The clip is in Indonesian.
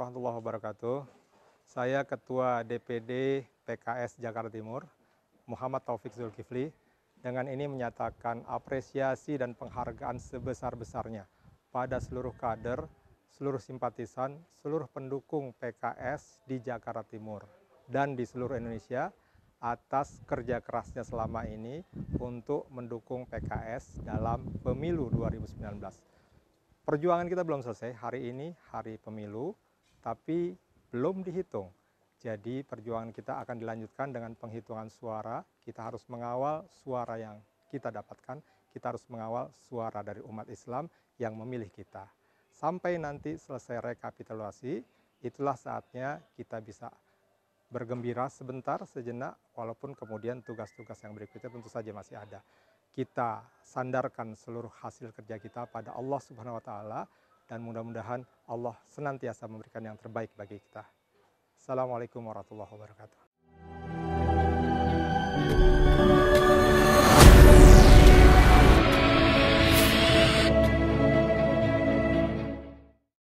warahmatullahi wabarakatuh. Saya Ketua DPD PKS Jakarta Timur, Muhammad Taufik Zulkifli, dengan ini menyatakan apresiasi dan penghargaan sebesar-besarnya pada seluruh kader, seluruh simpatisan, seluruh pendukung PKS di Jakarta Timur dan di seluruh Indonesia atas kerja kerasnya selama ini untuk mendukung PKS dalam pemilu 2019. Perjuangan kita belum selesai, hari ini hari pemilu, tapi belum dihitung. Jadi perjuangan kita akan dilanjutkan dengan penghitungan suara. Kita harus mengawal suara yang kita dapatkan. Kita harus mengawal suara dari umat Islam yang memilih kita. Sampai nanti selesai rekapitulasi, itulah saatnya kita bisa bergembira sebentar, sejenak, walaupun kemudian tugas-tugas yang berikutnya tentu saja masih ada. Kita sandarkan seluruh hasil kerja kita pada Allah Subhanahu wa Ta'ala, dan mudah-mudahan Allah senantiasa memberikan yang terbaik bagi kita. Assalamualaikum warahmatullahi wabarakatuh.